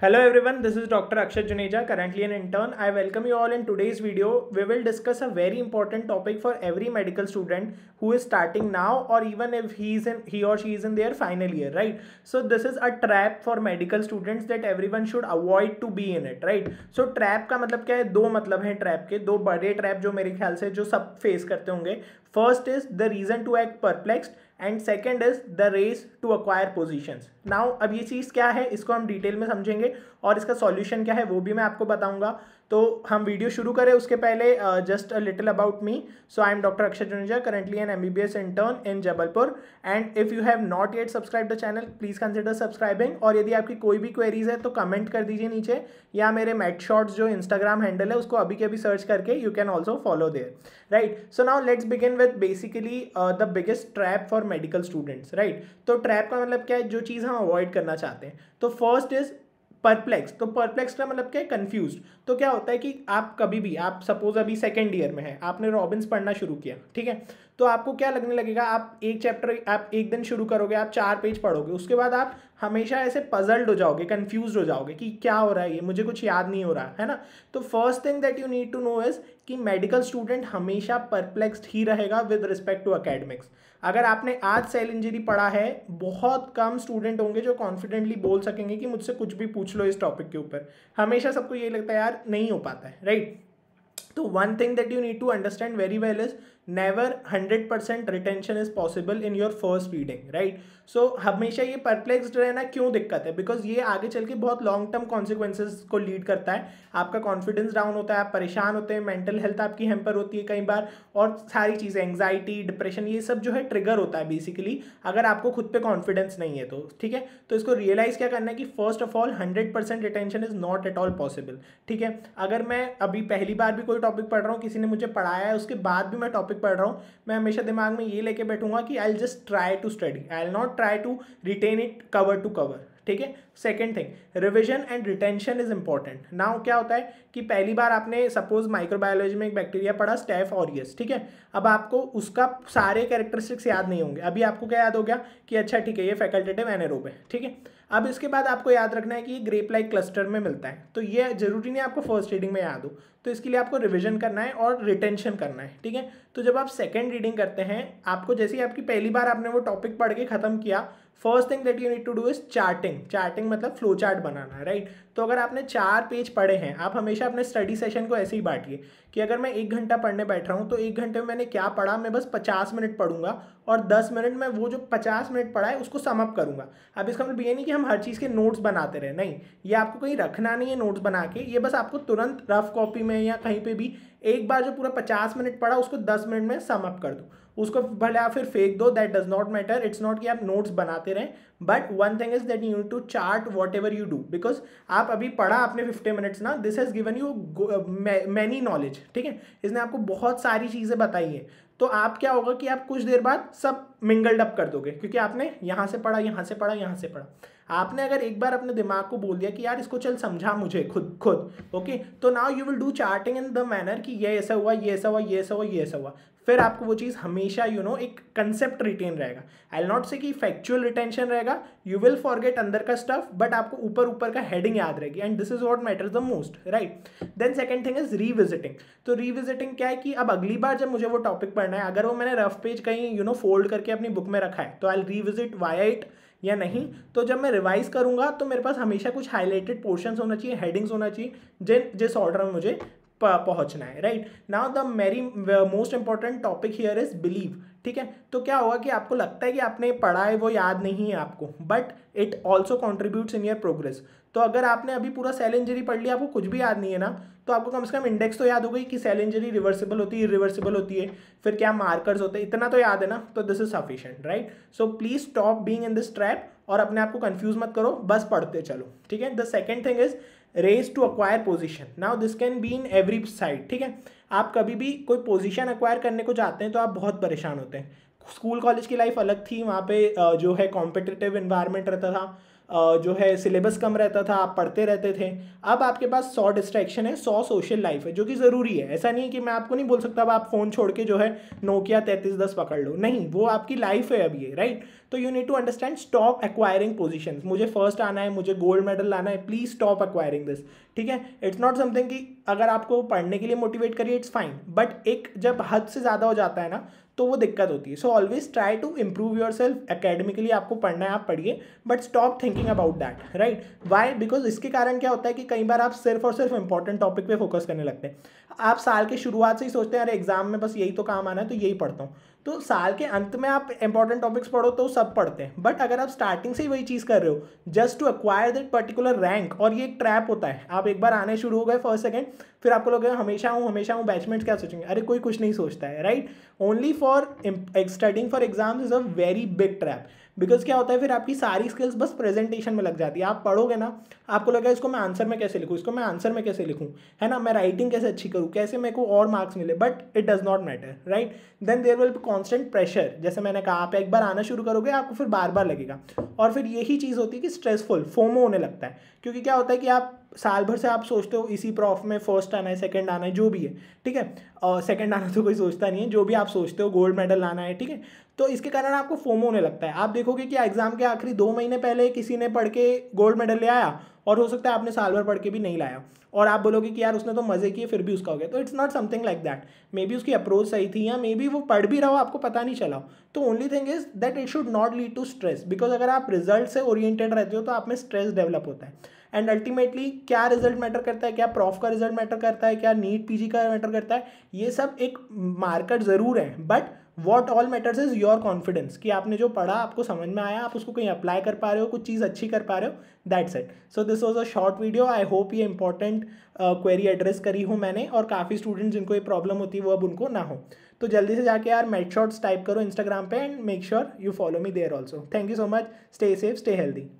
Hello everyone, this is Dr. Akshat Juneja, currently an intern. I welcome you all in today's video. We will discuss a very important topic for every medical student who is starting now or even if he's in, he or she is in their final year, right? So this is a trap for medical students that everyone should avoid to be in it, right? So trap का मतलब क्या है दो मतलब है trap के दो बड़े ट्रैप जो मेरे ख्याल से जो सब फेस करते होंगे first is the reason to act perplexed and second is the race to acquire position now अब ये चीज़ क्या है इसको हम डिटेल में समझेंगे और इसका सॉल्यूशन क्या है वो भी मैं आपको बताऊंगा तो हम वीडियो शुरू करें उसके पहले just a little about me so I am doctor Akshay Juneja currently an M B B S intern in Jabalpur and if you have not yet subscribe the channel please consider subscribing और यदि आपकी कोई भी क्वेरीज है तो कमेंट कर दीजिए नीचे या मेरे मैट शॉर्ट्स जो इंस्टाग्राम हैंडल है उसको अभी के अभी सर्च करके you can also follow there right so now let's begin with basically the biggest trap for medical students right तो ट्रैप का मतलब क्या है जो चीज़ हम अवॉइड करना चाहते हैं तो फर्स्ट इज़ परप्लेक्स तो परप्लेक्स का मतलब क्या है कन्फ्यूज तो क्या होता है कि आप कभी भी आप सपोज अभी सेकेंड ईयर में है आपने रॉबिन्स पढ़ना शुरू किया ठीक है तो आपको क्या लगने लगेगा आप एक चैप्टर आप एक दिन शुरू करोगे आप चार पेज पढ़ोगे उसके बाद आप हमेशा ऐसे पजल्ड हो जाओगे कन्फ्यूज हो जाओगे कि क्या हो रहा है ये मुझे कुछ याद नहीं हो रहा है ना तो first thing that you need to know is कि मेडिकल स्टूडेंट हमेशा परप्लेक्सड ही रहेगा विद रिस्पेक्ट टू अकेडमिक्स अगर आपने आज सेल इंजरी पढ़ा है बहुत कम स्टूडेंट होंगे जो कॉन्फिडेंटली बोल सकेंगे कि मुझसे कुछ भी पूछ लो इस टॉपिक के ऊपर हमेशा सबको ये लगता है यार नहीं हो पाता है राइट right? तो one thing that you need to understand very well is never hundred percent retention is possible in your first reading right so हमेशा ये परप्लेक्सड रहना क्यों दिक्कत है बिकॉज ये आगे चल के बहुत लॉन्ग टर्म कॉन्सिक्वेंसेज को लीड करता है आपका कॉन्फिडेंस डाउन होता है आप परेशान होते हैं मेंटल हेल्थ आपकी हेम्पर होती है कई बार और सारी चीज़ें एंगजाइटी डिप्रेशन ये सब जो है ट्रिगर होता है बेसिकली अगर आपको खुद पर कॉन्फिडेंस नहीं है तो ठीक है तो इसको रियलाइज़ क्या करना है कि first of all hundred percent retention is not at all possible ठीक है अगर मैं अभी पहली बार भी कोई टॉपिक पढ़ रहा हूँ किसी ने मुझे पढ़ाया है उसके बाद भी मैं टॉपिक टॉपिक पढ़ रहा हूँ मैं हमेशा दिमाग में ये लेके बैठूंगा कि I just try to study I'll not try to retain it cover to cover ठीक है second thing revision and retention is important now क्या होता है कि पहली बार आपने सपोज माइक्रोबायोलॉजी में एक बैक्टीरिया पढ़ा स्टेफ ऑरियस ठीक है अब आपको उसका सारे कैरेक्टरिस्टिक्स याद नहीं होंगे अभी आपको क्या याद हो गया कि अच्छा ठीक है ये फैकल्टेटिव एनेरोब है ठीक है अब इसके बाद आपको याद रखना है कि ये ग्रेप लाइक क्लस्टर में मिलता है तो ये जरूरी नहीं आपको फर्स्ट रीडिंग में याद हो तो इसके लिए आपको रिविजन करना है और रिटेंशन करना है ठीक है तो जब आप सेकेंड रीडिंग करते हैं आपको जैसे ही आपकी पहली बार आपने वो टॉपिक पढ़ के ख़त्म किया first thing that you need to do is charting charting मतलब फ्लो चार्ट बनाना है राइट तो अगर आपने चार पेज पढ़े हैं आप हमेशा अपने स्टडी सेशन को ऐसे ही बांटिए कि अगर मैं एक घंटा पढ़ने बैठ रहा हूँ तो एक घंटे में मैंने क्या पढ़ा मैं बस पचास मिनट पढ़ूंगा और दस मिनट में वो जो पचास मिनट पढ़ा है उसको समअप करूँगा अब इसका मतलब ये नहीं कि हम हर चीज़ के नोट्स बनाते रहे नहीं ये आपको कहीं रखना नहीं है नोट्स बना के ये बस आपको तुरंत रफ कॉपी में या कहीं पर भी एक बार जो पूरा पचास मिनट पढ़ा उसको दस मिनट में समअप कर दूँ उसको भले आप फिर फेंक दो that does not matter it's not कि आप नोट्स बनाते रहें but one thing is that you to chart whatever you do because आप अभी पढ़ा आपने फिफ्टी मिनट्स ना this has given you many knowledge ठीक है इसने आपको बहुत सारी चीज़ें बताई हैं तो आप क्या होगा कि आप कुछ देर बाद सब मिंगल्ड अप कर दोगे क्योंकि आपने यहाँ से पढ़ा यहाँ से पढ़ा यहाँ से पढ़ा आपने अगर एक बार अपने दिमाग को बोल दिया कि यार इसको चल समझा मुझे खुद खुद ओके तो now you will do charting in the manner कि ये ऐसा हुआ ये ऐसा हुआ ये ऐसा हुआ ये ऐसा हुआ फिर आपको वो चीज़ हमेशा यू you नो know, एक कंसेप्ट रिटेन रहेगा आई एल नॉट से कि फैक्चुअल रिटेंशन रहेगा यू विल फॉरगेट अंदर का स्टफ बट आपको ऊपर ऊपर का हेडिंग याद रहेगी and this is what matters the most right then second thing is revisiting तो रीविजिटिंग क्या है कि अब अगली बार जब मुझे वो टॉपिक पढ़ना है अगर वो मैंने रफ पेज कहीं यू नो फोल्ड करके अपनी बुक में रखा है तो आई रीविजिट वाई इट या नहीं तो जब मैं रिवाइज करूंगा तो मेरे पास हमेशा कुछ हाईलाइटेड पोर्शंस होना चाहिए हेडिंग्स होना चाहिए जिन जिस ऑर्डर में मुझे पहुंचना है राइट नाउ द मेरी most important topic here is believe ठीक है तो क्या होगा कि आपको लगता है कि आपने पढ़ा है वो याद नहीं है आपको but it also contributes in your progress तो अगर आपने अभी पूरा सेल इंजरी पढ़ लिया आपको कुछ भी याद नहीं है ना तो आपको कम से कम इंडेक्स तो याद हो गई कि सेल इंजरी रिवर्सिबल होती है रिवर्सिबल होती है फिर क्या मार्कर्स होते हैं इतना तो याद है ना तो this is sufficient right so please stop being in this trap और अपने आप को कन्फ्यूज मत करो बस पढ़ते चलो ठीक है the second thing is race to acquire position now this can be in every side ठीक है आप कभी भी कोई पोजिशन अक्वायर करने को जाते हैं तो आप बहुत परेशान होते हैं स्कूल कॉलेज की लाइफ अलग थी वहाँ पे जो है कॉम्पिटिटिव इन्वायरमेंट रहता था जो है सिलेबस कम रहता था आप पढ़ते रहते थे अब आपके पास सौ डिस्ट्रैक्शन है सौ सोशल लाइफ है जो कि ज़रूरी है ऐसा नहीं है कि मैं आपको नहीं बोल सकता अब आप फ़ोन छोड़ के जो है नोकिया तैंतीस दस पकड़ लो नहीं वो आपकी लाइफ है अब ये राइट तो you need to understand stop acquiring position मुझे फर्स्ट आना है मुझे गोल्ड मेडल लाना है प्लीज़ स्टॉप एक्वायरिंग दिस ठीक है इट्स नॉट समथिंग कि अगर आपको पढ़ने के लिए मोटिवेट करिए इट्स फाइन बट एक जब हद से ज़्यादा हो जाता है ना तो वो दिक्कत होती है so always try to improve yourself academically आपको पढ़ना है आप पढ़िए but stop thinking about that right why because इसके कारण क्या होता है कि कई बार आप सिर्फ और सिर्फ इंपॉर्टेंट टॉपिक पे फोकस करने लगते हैं आप साल की शुरुआत से ही सोचते हैं अरे एग्जाम में बस यही तो काम आना है तो यही पढ़ता हूँ तो साल के अंत में आप इंपॉर्टेंट टॉपिक्स पढ़ो तो सब पढ़ते हैं बट अगर आप स्टार्टिंग से ही वही चीज़ कर रहे हो just to acquire that particular rank और ये एक ट्रैप होता है आप एक बार आने शुरू हो गए फर्स्ट सेकेंड फिर आपको लोग हमेशा हूँ हमेशा हूँ बैचमेंट्स क्या सोचेंगे अरे कोई कुछ नहीं सोचता है right only for studying for exams is a very big trap because क्या होता है फिर आपकी सारी स्किल्स बस प्रेजेंटेशन में लग जाती है आप पढ़ोगे ना आपको लगेगा इसको मैं आंसर में कैसे लिखूँ इसको मैं आंसर में कैसे लिखूँ है ना मैं राइटिंग कैसे अच्छी करूँ कैसे मेरे को और मार्क्स मिले but it does not matter right then there will constant pressure जैसे मैंने कहा आप एक बार आना शुरू करोगे आपको फिर बार बार लगेगा और फिर यही चीज़ होती है कि स्ट्रेसफुल फोमो होने लगता है क्योंकि क्या होता है कि आप साल भर से आप सोचते हो इसी प्रॉफ में फर्स्ट आना है सेकंड आना है जो भी है ठीक है और सेकंड आना तो कोई सोचता नहीं है जो भी आप सोचते हो गोल्ड मेडल लाना है ठीक है तो इसके कारण आपको फोमो होने लगता है आप देखोगे कि एग्ज़ाम के आखिरी दो महीने पहले किसी ने पढ़ के गोल्ड मेडल ले आया और हो सकता है आपने साल भर पढ़ के भी नहीं लाया और आप बोलोगे कि यार उसने तो मज़े किए फिर भी उसका हो गया तो it's not something like that maybe उसकी अप्रोच सही थी या मे बी वो पढ़ भी रहा हो आपको पता नहीं चला तो only thing is that it should not lead to stress because अगर आप रिजल्ट से ओरिएंटेड रहते हो तो आप में स्ट्रेस डेवलप होता है एंड अल्टीमेटली क्या रिजल्ट मैटर करता है क्या प्रॉफ का रिजल्ट मैटर करता है क्या नीट पीजी का मैटर करता है ये सब एक मार्कर ज़रूर है but what all matters is your confidence कि आपने जो पढ़ा आपको समझ में आया आप उसको कहीं अप्लाई कर पा रहे हो कुछ चीज़ अच्छी कर पा रहे हो that's it so this was a short video I hope ये इंपॉर्टेंट क्वेरी एड्रेस करी हूँ मैंने और काफ़ी स्टूडेंट जिनको ये प्रॉब्लम होती है वो अब उनको ना हो तो जल्दी से जाके यार मेट शॉर्ट्स टाइप करो इंस्टाग्राम पे and make sure you follow me there also thank you so much stay safe stay healthy